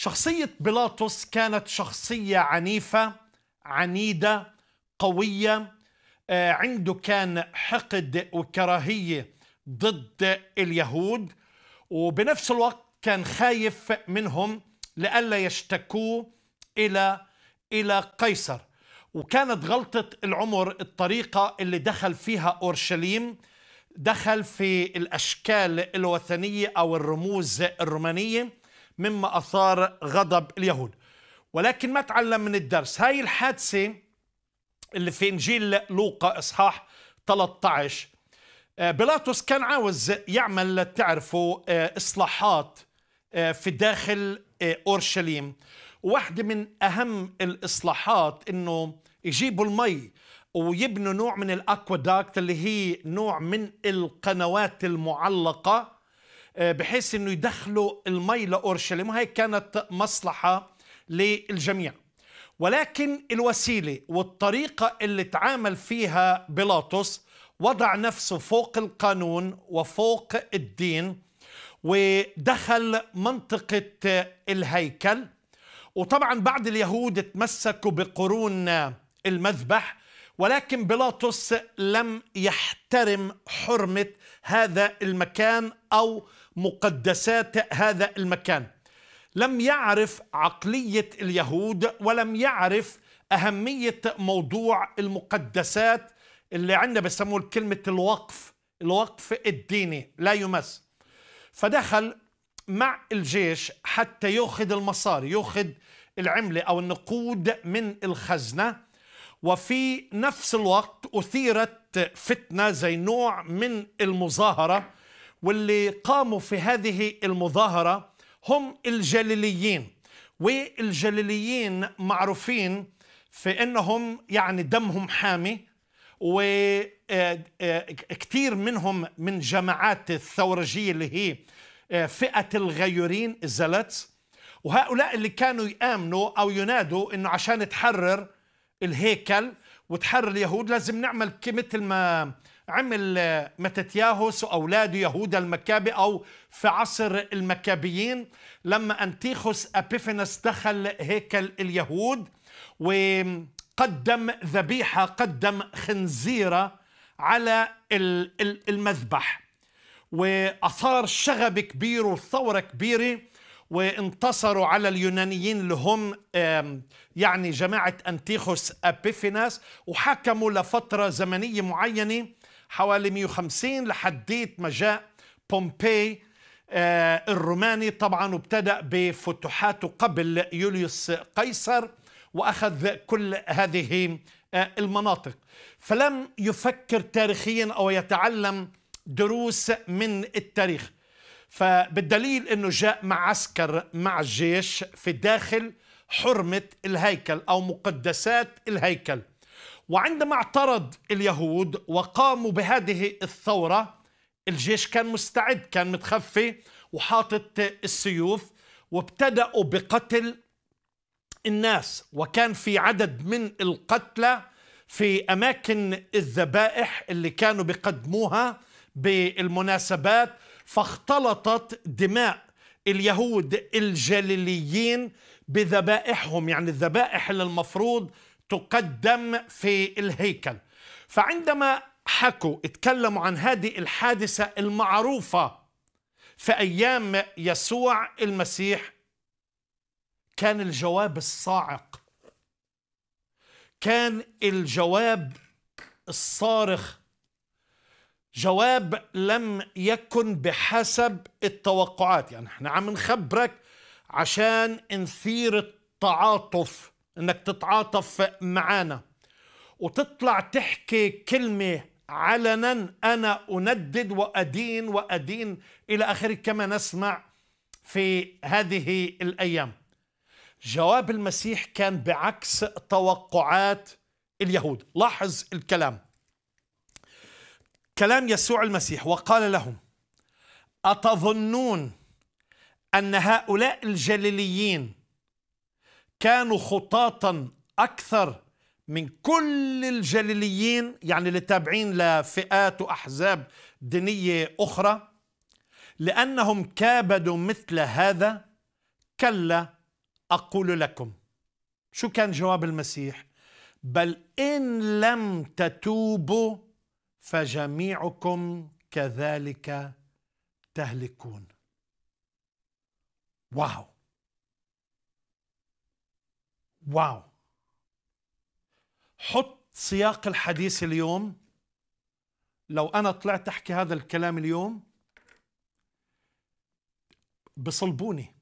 شخصية بيلاطس كانت شخصية عنيفة عنيدة قوية آه، عنده كان حقد وكراهية ضد اليهود وبنفس الوقت كان خايف منهم لئلا يشتكوه إلى إلى قيصر وكانت غلطة العمر الطريقة اللي دخل فيها أورشليم دخل في الأشكال الوثنية أو الرموز الرومانية مما أثار غضب اليهود ولكن ما تعلم من الدرس هاي الحادثة اللي في إنجيل لوقا إصحاح 13 آه، بيلاطس كان عاوز يعمل تعرفوا آه، إصلاحات آه، في داخل أورشليم واحدة من أهم الإصلاحات إنه يجيبوا المي ويبنوا نوع من الأكواداكت اللي هي نوع من القنوات المعلقة آه، بحيث انه يدخلوا المي لاورشليم وهي كانت مصلحه للجميع ولكن الوسيله والطريقه اللي تعامل فيها بيلاطس وضع نفسه فوق القانون وفوق الدين ودخل منطقه الهيكل وطبعا بعض اليهود تمسكوا بقرون المذبح ولكن بيلاطس لم يحترم حرمة هذا المكان أو مقدسات هذا المكان لم يعرف عقلية اليهود ولم يعرف أهمية موضوع المقدسات اللي عندنا بسموه كلمة الوقف الوقف الديني لا يمس فدخل مع الجيش حتى يأخذ المصاري يأخذ العملة أو النقود من الخزنة وفي نفس الوقت أثيرت فتنة زي نوع من المظاهرة واللي قاموا في هذه المظاهرة هم الجليليين والجليليين معروفين في أنهم يعني دمهم حامي وكثير آه، آه، منهم من جماعات الثورجية اللي هي آه، فئة الغيورين الزلت وهؤلاء اللي كانوا يآمنوا أو ينادوا أنه عشان تحرر الهيكل وتحرر اليهود لازم نعمل مثل ما عمل آه، متتياهو واولاد يهودا المكابي أو في عصر المكابيين لما أنتيخوس أبيفنس دخل هيكل اليهود وقدم ذبيحة قدم خنزيرة على المذبح وأثار شغب كبير وثورة كبيرة وانتصروا على اليونانيين اللي هم يعني جماعة أنتيخوس أبيفيناس وحكموا لفترة زمنية معينة حوالي 150 لحديت ما جاء بومبي آه، الروماني طبعا وابتدأ بفتوحاته قبل يوليوس قيصر وأخذ كل هذه آه، المناطق فلم يفكر تاريخيا أو يتعلم دروس من التاريخ فبالدليل انه جاء مع عسكر مع الجيش في داخل حرمه الهيكل او مقدسات الهيكل وعندما اعترض اليهود وقاموا بهذه الثوره الجيش كان مستعد كان متخفي وحاطط السيوف وابتدأوا بقتل الناس وكان في عدد من القتلى في أماكن الذبائح اللي كانوا بيقدموها بالمناسبات فاختلطت دماء اليهود الجليليين بذبائحهم يعني الذبائح اللي المفروض تقدم في الهيكل فعندما حكوا اتكلموا عن هذه الحادثة المعروفة في أيام يسوع المسيح كان الجواب الصاعق كان الجواب الصارخ جواب لم يكن بحسب التوقعات يعني احنا عم نخبرك عشان نثير التعاطف انك تتعاطف معانا وتطلع تحكي كلمة علنا أنا أندد وأدين وأدين إلى آخره كما نسمع في هذه الأيام جواب المسيح كان بعكس توقعات اليهود لاحظ الكلام كلام يسوع المسيح وقال لهم أتظنون أن هؤلاء الجليليين كانوا خطاة أكثر من كل الجليليين يعني اللي تابعين لفئات وأحزاب دينية أخرى لأنهم كابدوا مثل هذا كلا أقول لكم شو كان جواب المسيح بل إن لم تتوبوا فجميعكم كذلك تهلكون واو واو حط سياق الحديث اليوم لو انا طلعت احكي هذا الكلام اليوم بصلبوني